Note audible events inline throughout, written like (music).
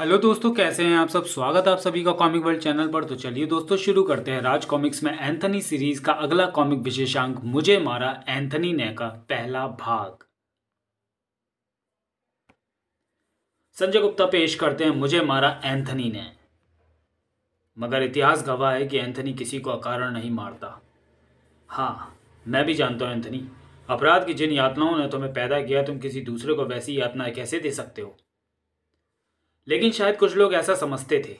hello दोस्तों कैसे हैं आप सब स्वागत है आप सभी का कॉमिक वर्ल्ड चैनल पर तो चलिए दोस्तों शुरू करते हैं राज कॉमिक्स में एंथनी सीरीज का अगला कॉमिक विशेषांक मुझे मारा एंथनी ने का पहला भाग संजय गुप्ता पेश करते हैं मुझे मारा एंथनी ने मगर इतिहास गवाह है कि एंथनी किसी को अकारण नहीं मारता हाँ मैं भी जानता हूँ एंथनी अपराध की जिन यातनाओं ने तुम्हें पैदा किया तुम किसी दूसरे को वैसी यातना कैसे दे सकते हो लेकिन शायद कुछ लोग ऐसा समझते थे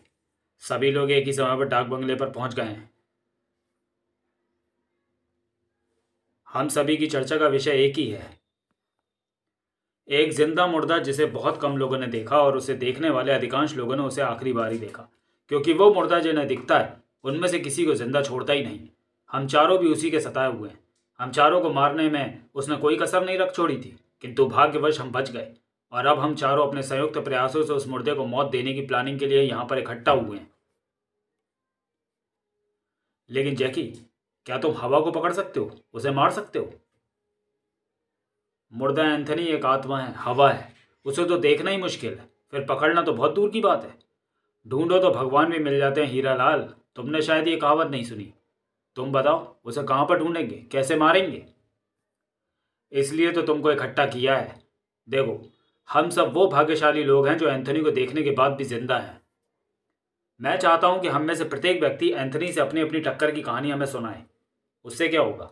सभी लोग एक ही समय पर डाक बंगले पर पहुंच गए हैं हम सभी की चर्चा का विषय एक ही है एक जिंदा मुर्दा जिसे बहुत कम लोगों ने देखा और उसे देखने वाले अधिकांश लोगों ने उसे आखिरी बार ही देखा क्योंकि वो मुर्दा जिन्हें दिखता है उनमें से किसी को जिंदा छोड़ता ही नहीं हम चारों भी उसी के सताए हुए हैं हम चारों को मारने में उसने कोई कसर नहीं रख छोड़ी थी किंतु भाग्यवश हम बच गए और अब हम चारों अपने संयुक्त प्रयासों से उस मुर्दे को मौत देने की प्लानिंग के लिए यहां पर इकट्ठा हुए हैं लेकिन जैकी क्या तुम हवा को पकड़ सकते हो उसे मार सकते हो मुर्दा एंथनी एक आत्मा है हवा है उसे तो देखना ही मुश्किल है फिर पकड़ना तो बहुत दूर की बात है ढूंढो तो भगवान भी मिल जाते हैं हीरा लाल तुमने शायद ये कहावत नहीं सुनी तुम बताओ उसे कहाँ पर ढूंढेंगे कैसे मारेंगे इसलिए तो तुमको इकट्ठा किया है देखो हम सब वो भाग्यशाली लोग हैं जो एंथनी को देखने के बाद भी जिंदा हैं मैं चाहता हूं कि हम में से प्रत्येक व्यक्ति एंथनी से अपनी अपनी टक्कर की कहानी हमें सुनाए उससे क्या होगा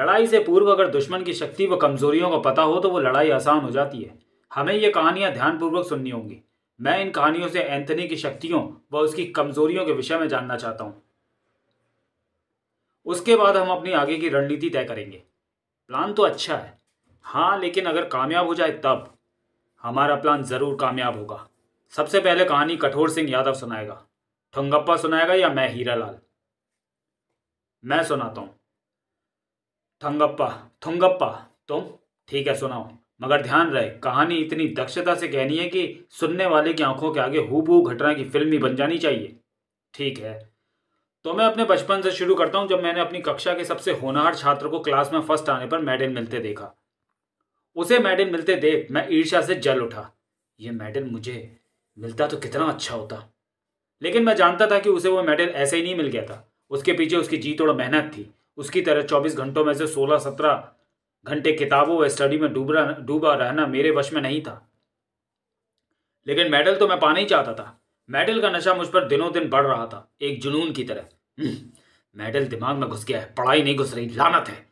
लड़ाई से पूर्व अगर दुश्मन की शक्ति व कमजोरियों का पता हो तो वो लड़ाई आसान हो जाती है हमें ये कहानियाँ ध्यानपूर्वक सुननी होंगी मैं इन कहानियों से एंथनी की शक्तियों व उसकी कमजोरियों के विषय में जानना चाहता हूँ उसके बाद हम अपनी आगे की रणनीति तय करेंगे प्लान तो अच्छा है हाँ लेकिन अगर कामयाब हो जाए तब हमारा प्लान ज़रूर कामयाब होगा सबसे पहले कहानी कठोर सिंह यादव सुनाएगा ठंगप्पा सुनाएगा या मैं हीरा लाल मैं सुनाता हूँ ठंगप्पा थुंगप्पा तुम ठीक है सुनाओ मगर ध्यान रहे कहानी इतनी दक्षता से कहनी है कि सुनने वाले की आंखों के आगे हूबहू घटना की फिल्म ही बन जानी चाहिए ठीक है तो मैं अपने बचपन से शुरू करता हूँ जब मैंने अपनी कक्षा के सबसे होनहार छात्र को क्लास में फर्स्ट आने पर मेडल मिलते देखा उसे मेडल मिलते देख मैं ईर्ष्या से जल उठा ये मेडल मुझे मिलता तो कितना अच्छा होता लेकिन मैं जानता था कि उसे वो मेडल ऐसे ही नहीं मिल गया था उसके पीछे उसकी जीत और मेहनत थी उसकी तरह चौबीस घंटों में से सोलह सत्रह घंटे किताबों व स्टडी में डूबरा डूबा रहना मेरे वश में नहीं था लेकिन मेडल तो मैं पाना ही चाहता था मेडल का नशा मुझ पर दिनों दिन बढ़ रहा था एक जुनून की तरह मेडल हम्म, दिमाग में घुस गया है पढ़ाई नहीं घुस रही लानत है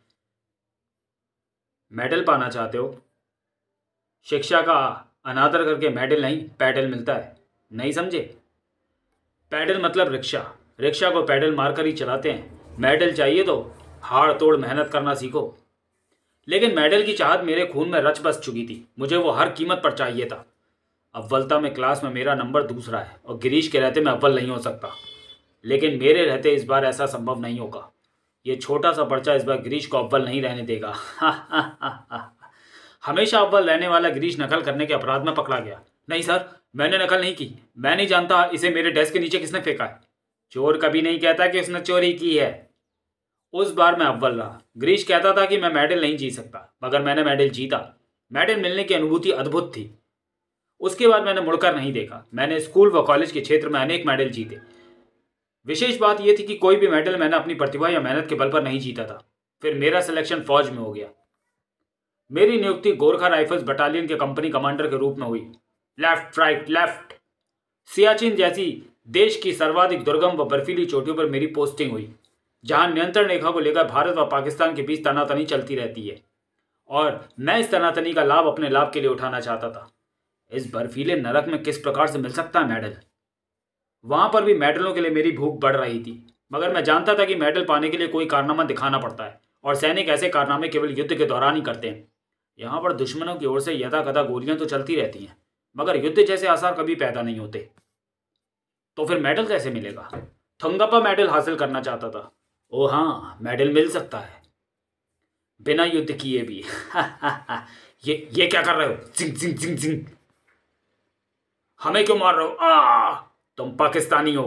मेडल पाना चाहते हो शिक्षा का अनादर करके मेडल नहीं पैडल मिलता है नहीं समझे पैडल मतलब रिक्शा रिक्शा को पैडल मारकर ही चलाते हैं मेडल चाहिए तो हाड़ तोड़ मेहनत करना सीखो लेकिन मेडल की चाहत मेरे खून में रच बस चुकी थी मुझे वो हर कीमत पर चाहिए था अव्वलता में क्लास में मेरा नंबर दूसरा है और गिरीश के रहते मैं अव्वल नहीं हो सकता लेकिन मेरे रहते इस बार ऐसा संभव नहीं होगा ये छोटा सा पर्चा इस बार गिरीश को अव्वल नहीं रहने देगा (laughs) हमेशा अव्वल रहने वाला गिरीश नकल करने के अपराध में पकड़ा गया नहीं सर मैंने नकल नहीं की मैं नहीं जानता इसे मेरे डेस्क के नीचे किसने फेंका है चोर कभी नहीं कहता कि उसने चोरी की है उस बार मैं अव्वल रहा ग्रीश कहता था कि मैं मेडल नहीं जीत सकता मगर मैंने मेडल जीता मेडल मिलने की अनुभूति अद्भुत थी उसके बाद मैंने मुड़कर नहीं देखा मैंने स्कूल व कॉलेज के क्षेत्र में अनेक मेडल जीते विशेष बात यह थी कि कोई भी मेडल मैंने अपनी प्रतिभा या मेहनत के बल पर नहीं जीता था फिर मेरा सिलेक्शन फौज में हो गया मेरी नियुक्ति गोरखा राइफल्स बटालियन के कंपनी कमांडर के रूप में हुई लेफ्ट राइट लेफ्ट सियाचिन जैसी देश की सर्वाधिक दुर्गम व बर्फीली चोटियों पर मेरी पोस्टिंग हुई जहां नियंत्रण रेखा को लेकर भारत व पाकिस्तान के बीच तनातनी चलती रहती है और मैं इस तनातनी का लाभ अपने लाभ के लिए उठाना चाहता था इस बर्फीले नरक में किस प्रकार से मिल सकता है मेडल वहाँ पर भी मेडलों के लिए मेरी भूख बढ़ रही थी मगर मैं जानता था कि मेडल पाने के लिए कोई कारनामा दिखाना पड़ता है और सैनिक ऐसे कारनामे केवल युद्ध के दौरान ही करते हैं यहाँ पर दुश्मनों की ओर से यदाकदा गोलियां गोलियाँ तो चलती रहती हैं मगर युद्ध जैसे आसार कभी पैदा नहीं होते तो फिर मेडल कैसे मिलेगा थंगप्पा मेडल हासिल करना चाहता था ओ हाँ मेडल मिल सकता है बिना युद्ध किए भी (laughs) ये ये क्या कर रहे हो जिंग जिंग जिंग जिंग हमें क्यों मार रहे हो आ तुम पाकिस्तानी हो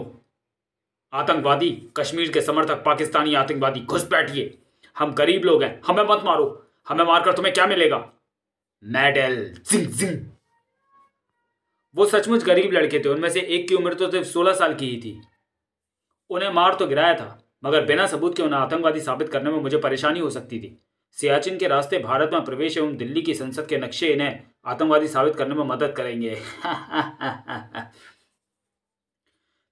आतंकवादी कश्मीर के समर्थक पाकिस्तानी आतंकवादी घुस बैठिए हम गरीब लोग हैं हमें मत मारो हमें मारकर तुम्हें क्या मिलेगा मेडल जिंग जिंग वो सचमुच गरीब लड़के थे उनमें से एक की उम्र तो सिर्फ सोलह साल की ही थी उन्हें मार तो गिराया था मगर बिना सबूत के उन्हें आतंकवादी साबित करने में मुझे परेशानी हो सकती थी सियाचिन के रास्ते भारत में प्रवेश एवं दिल्ली की संसद के नक्शे इन्हें आतंकवादी साबित करने में मदद करेंगे (laughs)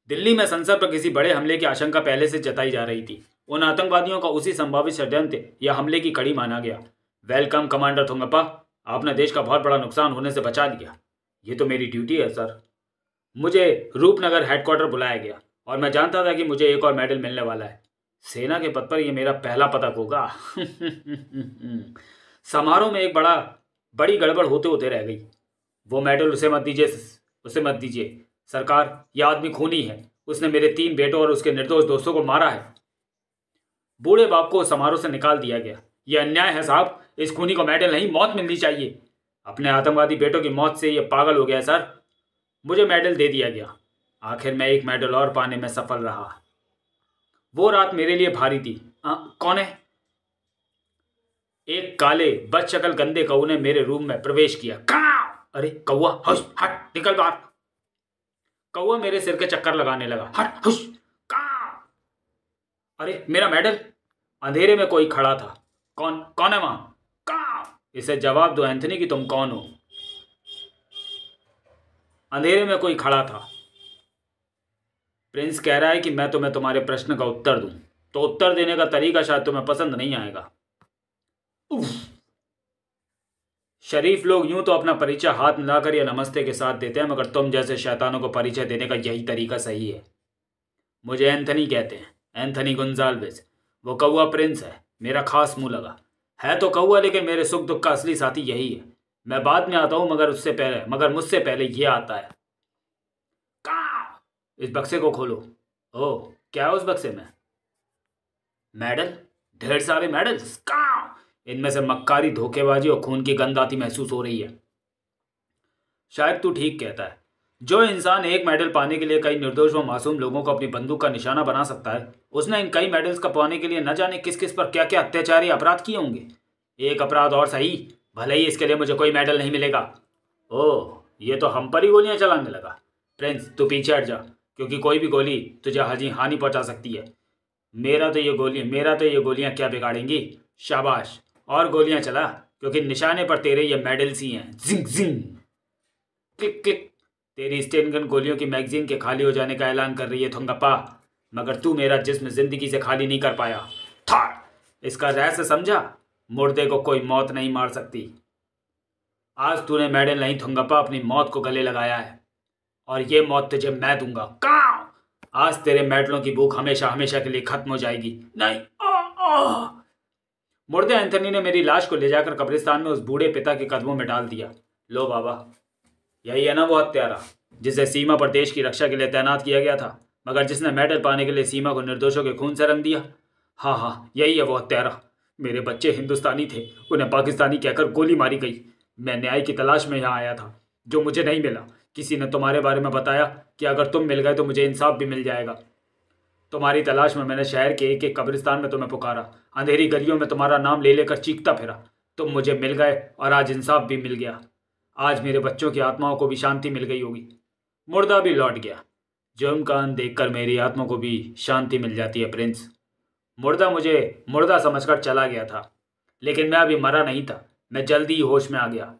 दिल्ली में संसद पर किसी बड़े हमले की आशंका पहले से जताई जा रही थी उन आतंकवादियों का उसी संभावित षड्यंत्र या हमले की कड़ी माना गया वेलकम कमांडर थोंगप्पा आपने देश का बहुत बड़ा नुकसान होने से बचा लिया ये तो मेरी ड्यूटी है सर मुझे रूपनगर हेडक्वार्टर बुलाया गया और मैं जानता था कि मुझे एक और मेडल मिलने वाला है सेना के पद पर यह मेरा पहला पदक होगा (laughs) समारोह में एक बड़ा बड़ी गड़बड़ होते होते रह गई वो मेडल उसे मत दीजिए उसे मत दीजिए सरकार यह आदमी खूनी है उसने मेरे तीन बेटों और उसके निर्दोष दोस्तों को मारा है बूढ़े बाप को समारोह से निकाल दिया गया यह अन्याय है साहब इस खूनी को मेडल नहीं मौत मिलनी चाहिए अपने आतंकवादी बेटों की मौत से यह पागल हो गया सर मुझे मेडल दे दिया गया आखिर मैं एक मेडल और पाने में सफल रहा वो रात मेरे लिए भारी थी आ, कौन है एक काले बदशकल गंदे कौ ने मेरे रूम में प्रवेश किया अरे कौआ हट निकल बाहर कौआ मेरे सिर के चक्कर लगाने लगा हट हुश का अरे मेरा मेडल अंधेरे में कोई खड़ा था कौन कौन है वहां का इसे जवाब दो एंथनी कि तुम कौन हो अंधेरे में कोई खड़ा था प्रिंस कह रहा है कि मैं तुम्हें तुम्हारे प्रश्न का उत्तर दूं तो उत्तर देने का तरीका शायद तुम्हें पसंद नहीं आएगा उफ शरीफ लोग यूं तो अपना परिचय हाथ मिलाकर या नमस्ते के साथ देते हैं मगर तुम जैसे शैतानों को परिचय देने का यही तरीका सही है मुझे एंथनी कहते हैं एंथनी गुंजालवेज वो कौआ प्रिंस है मेरा खास मुंह लगा है तो कौआ लेकिन मेरे सुख दुख का असली साथी यही है मैं बाद में आता हूँ मगर उससे पहले मगर मुझसे पहले यह आता है का इस बक्से को खोलो ओ क्या है उस बक्से में मेडल ढेर सारे मेडल्स का इनमें से मक्कारी धोखेबाजी और खून की गंद आती महसूस हो रही है शायद तू ठीक कहता है जो इंसान एक मेडल पाने के लिए कई निर्दोष व मासूम लोगों को अपनी बंदूक का निशाना बना सकता है उसने इन कई मेडल्स का पाने के लिए न जाने किस किस पर क्या क्या अत्याचार या अपराध किए होंगे एक अपराध और सही भले ही इसके लिए मुझे कोई मेडल नहीं मिलेगा ओह ये तो हम पर ही गोलियां चलाने लगा प्रिंस तू पीछे हट जा क्योंकि कोई भी गोली तुझे हाजी हानि पहुंचा सकती है मेरा तो ये गोली मेरा तो ये गोलियां क्या बिगाड़ेंगी शाबाश और गोलियां चला क्योंकि निशाने पर तेरे ये मेडल्स ही हैं जिंग जिंग क्लिक क्लिक तेरी स्टेनगन गोलियों की मैगजीन के खाली हो जाने का ऐलान कर रही है थोंगप्पा मगर तू मेरा जिस्म जिंदगी से खाली नहीं कर पाया था इसका रहस्य समझा मुर्दे को कोई मौत नहीं मार सकती आज तूने मेडल नहीं थोंगप्पा अपनी मौत को गले लगाया है और ये मौत तुझे मैं दूंगा का आज तेरे मेडलों की भूख हमेशा हमेशा के लिए खत्म हो जाएगी नहीं आ, आ, मुर्दे एंथनी ने मेरी लाश को ले जाकर कब्रिस्तान में उस बूढ़े पिता के कदमों में डाल दिया लो बाबा यही है ना वो हत्यारा जिसे सीमा पर देश की रक्षा के लिए तैनात किया गया था मगर जिसने मेडल पाने के लिए सीमा को निर्दोषों के खून से रंग दिया हाँ हाँ यही है वो हत्यारा मेरे बच्चे हिंदुस्तानी थे उन्हें पाकिस्तानी कहकर गोली मारी गई मैं न्याय की तलाश में यहाँ आया था जो मुझे नहीं मिला किसी ने तुम्हारे बारे में बताया कि अगर तुम मिल गए तो मुझे इंसाफ भी मिल जाएगा तुम्हारी तलाश में मैंने शहर के एक एक कब्रिस्तान में तुम्हें पुकारा अंधेरी गलियों में तुम्हारा नाम ले लेकर चीखता फिरा तुम मुझे मिल गए और आज इंसाफ भी मिल गया आज मेरे बच्चों की आत्माओं को भी शांति मिल गई होगी मुर्दा भी लौट गया जुर्म का अंत देखकर मेरी आत्मा को भी शांति मिल जाती है प्रिंस मुर्दा मुझे मुर्दा समझकर चला गया था लेकिन मैं अभी मरा नहीं था मैं जल्दी ही होश में आ गया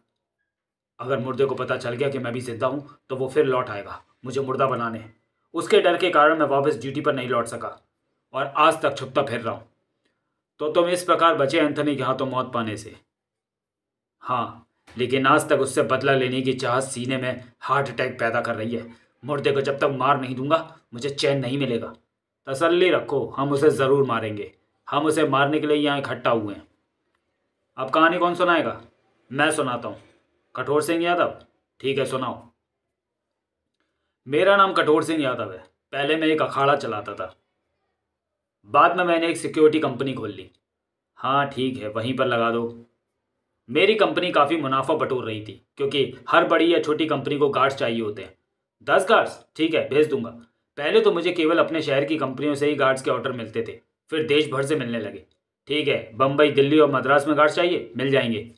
अगर मुर्दे को पता चल गया कि मैं भी जिंदा हूँ तो वो फिर लौट आएगा मुझे मुर्दा बनाने हैं उसके डर के कारण मैं वापस ड्यूटी पर नहीं लौट सका और आज तक छुपता फिर रहा हूँ तो तुम इस प्रकार बचे एंथनी के हाथों मौत पाने से हाँ लेकिन आज तक उससे बदला लेने की चाह सीने में हार्ट अटैक पैदा कर रही है मुर्दे को जब तक मार नहीं दूंगा मुझे चैन नहीं मिलेगा तसल्ली रखो हम उसे ज़रूर मारेंगे हम उसे मारने के लिए यहाँ इकट्ठा हुए हैं अब कहानी कौन सुनाएगा मैं सुनाता हूँ कठोर सिंह यादव ठीक है सुनाओ मेरा नाम कठोर सिंह यादव है पहले मैं एक अखाड़ा चलाता था बाद में मैंने एक सिक्योरिटी कंपनी खोल ली हाँ ठीक है वहीं पर लगा दो मेरी कंपनी काफ़ी मुनाफा बटोर रही थी क्योंकि हर बड़ी या छोटी कंपनी को गार्ड्स चाहिए होते हैं दस गार्ड्स ठीक है भेज दूंगा पहले तो मुझे केवल अपने शहर की कंपनियों से ही गार्ड्स के ऑर्डर मिलते थे फिर देश भर से मिलने लगे ठीक है बम्बई दिल्ली और मद्रास में गार्ड्स चाहिए मिल जाएंगे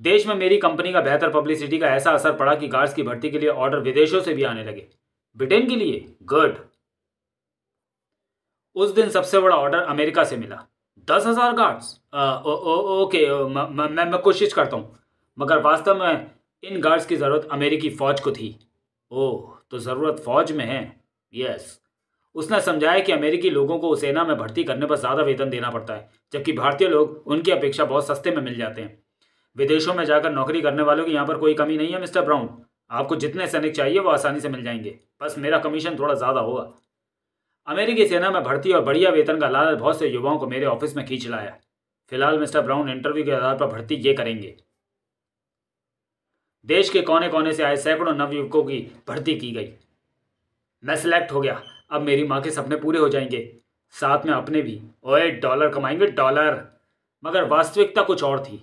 देश में मेरी कंपनी का बेहतर पब्लिसिटी का ऐसा असर पड़ा कि गार्ड्स की भर्ती के लिए ऑर्डर विदेशों से भी आने लगे ब्रिटेन के लिए गुड उस दिन सबसे बड़ा ऑर्डर अमेरिका से मिला दस हजार गार्ड्स ओके मैं मैं कोशिश करता हूँ मगर वास्तव में इन गार्ड्स की ज़रूरत अमेरिकी फ़ौज को थी ओह तो ज़रूरत फ़ौज में है यस उसने समझाया कि अमेरिकी लोगों को सेना में भर्ती करने पर ज़्यादा वेतन देना पड़ता है जबकि भारतीय लोग उनकी अपेक्षा बहुत सस्ते में मिल जाते हैं विदेशों में जाकर नौकरी करने वालों की यहाँ पर कोई कमी नहीं है मिस्टर ब्राउन आपको जितने सैनिक चाहिए वो आसानी से मिल जाएंगे बस मेरा कमीशन थोड़ा ज़्यादा होगा अमेरिकी सेना में भर्ती और बढ़िया वेतन का लालच बहुत से युवाओं को मेरे ऑफिस में खींच लाया फिलहाल मिस्टर ब्राउन इंटरव्यू के आधार पर भर्ती ये करेंगे देश के कोने कोने से आए सैकड़ों नवयुवकों की भर्ती की गई मैं सिलेक्ट हो गया अब मेरी माँ के सपने पूरे हो जाएंगे साथ में अपने भी ओए डॉलर कमाएंगे डॉलर मगर वास्तविकता कुछ और थी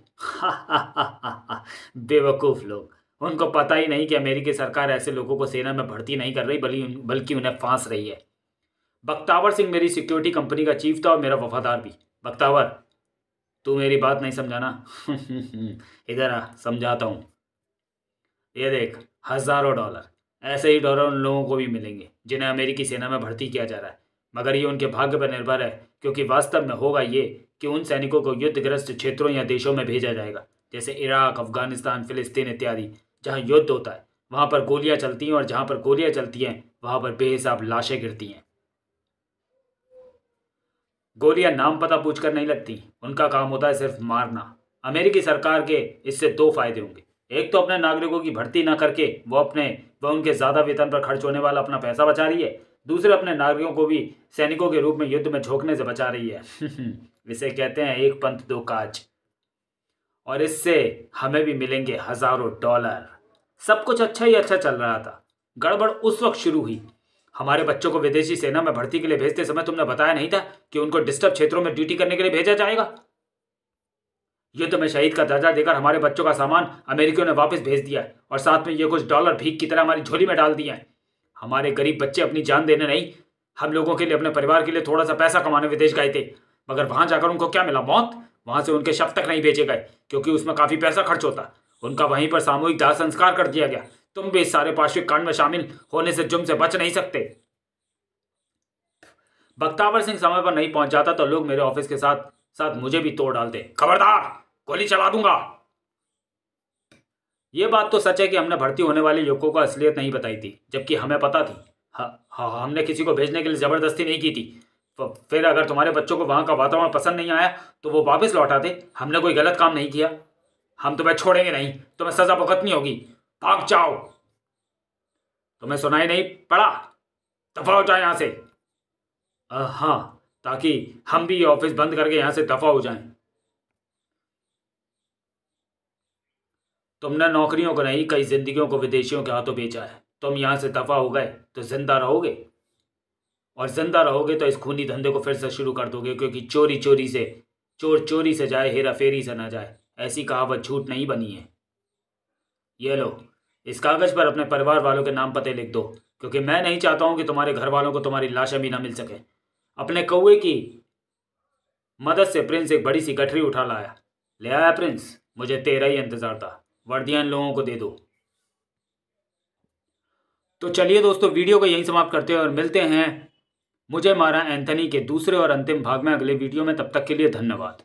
(laughs) बेवकूफ़ लोग उनको पता ही नहीं कि अमेरिकी सरकार ऐसे लोगों को सेना में भर्ती नहीं कर रही बल्कि बल्कि उन्हें फांस रही है बख्तावर सिंह मेरी सिक्योरिटी कंपनी का चीफ था और मेरा वफादार भी बख्तावर तू मेरी बात नहीं समझाना (laughs) इधर आ समझाता हूँ ये देख हज़ारों डॉलर ऐसे ही डॉलर उन लोगों को भी मिलेंगे जिन्हें अमेरिकी सेना में भर्ती किया जा रहा है मगर ये उनके भाग्य पर निर्भर है क्योंकि वास्तव में होगा ये कि उन सैनिकों को युद्धग्रस्त क्षेत्रों या देशों में भेजा जाएगा जैसे इराक अफगानिस्तान फिलिस्तीन इत्यादि जहाँ युद्ध होता है वहाँ पर गोलियाँ चलती हैं और जहाँ पर गोलियाँ चलती हैं वहाँ पर बेहिसाब लाशें गिरती हैं गोलियां नाम पता पूछकर नहीं लगती उनका काम होता है सिर्फ मारना अमेरिकी सरकार के इससे दो फायदे होंगे एक तो अपने नागरिकों की भर्ती ना करके वो अपने वह उनके ज़्यादा वेतन पर खर्च होने वाला अपना पैसा बचा रही है दूसरे अपने नागरिकों को भी सैनिकों के रूप में युद्ध में झोंकने से बचा रही है (laughs) इसे कहते हैं एक पंथ दो काज और इससे हमें भी मिलेंगे हज़ारों डॉलर सब कुछ अच्छा ही अच्छा चल रहा था गड़बड़ उस वक्त शुरू हुई हमारे बच्चों को विदेशी सेना में भर्ती के लिए भेजते समय तुमने बताया नहीं था कि उनको डिस्टर्ब क्षेत्रों में ड्यूटी करने के लिए भेजा जाएगा ये तुम्हें शहीद का दर्जा देकर हमारे बच्चों का सामान अमेरिकियों ने वापस भेज दिया है और साथ में ये कुछ डॉलर भीख की तरह हमारी झोली में डाल दिया हैं हमारे गरीब बच्चे अपनी जान देने नहीं हम लोगों के लिए अपने परिवार के लिए थोड़ा सा पैसा कमाने विदेश गए थे मगर वहां जाकर उनको क्या मिला मौत वहां से उनके शव तक नहीं भेजे गए क्योंकि उसमें काफी पैसा खर्च होता उनका वहीं पर सामूहिक दाह संस्कार कर दिया गया तुम भी इस सारे पार्श्विक कांड में शामिल होने से जुम से बच नहीं सकते बख्तावर सिंह समय पर नहीं पहुंच जाता तो लोग मेरे ऑफिस के साथ साथ मुझे भी तोड़ डालते खबरदार गोली चला दूंगा ये बात तो सच है कि हमने भर्ती होने वाले युवकों को असलियत नहीं बताई थी जबकि हमें पता थी हाँ हा, हमने किसी को भेजने के लिए ज़बरदस्ती नहीं की थी फिर अगर तुम्हारे बच्चों को वहाँ का वातावरण पसंद नहीं आया तो वो वापस लौटा दे हमने कोई गलत काम नहीं किया हम तुम्हें छोड़ेंगे नहीं तुम्हें सजा नहीं होगी भाग जाओ तुम्हें सुनाई नहीं पड़ा दफा हो जाए यहाँ से हाँ ताकि हम भी ऑफिस बंद करके यहाँ से दफा हो जाएं तुमने नौकरियों को नहीं कई जिंदगियों को विदेशियों के हाथों बेचा है तुम यहाँ से दफा हो गए तो जिंदा रहोगे और जिंदा रहोगे तो इस खूनी धंधे को फिर से शुरू कर दोगे क्योंकि चोरी चोरी से चोर चोरी से जाए हेरा फेरी से ना जाए ऐसी कहावत झूठ नहीं बनी है ये लो इस कागज़ पर अपने परिवार वालों के नाम पते लिख दो क्योंकि मैं नहीं चाहता हूँ कि तुम्हारे घर वालों को तुम्हारी लाशें भी ना मिल सके अपने कौए की मदद से प्रिंस एक बड़ी सी गठरी उठा लाया ले आया प्रिंस मुझे तेरा ही इंतज़ार था वर्दियाँ लोगों को दे दो तो चलिए दोस्तों वीडियो को यहीं समाप्त करते हैं और मिलते हैं मुझे मारा एंथनी के दूसरे और अंतिम भाग में अगले वीडियो में तब तक के लिए धन्यवाद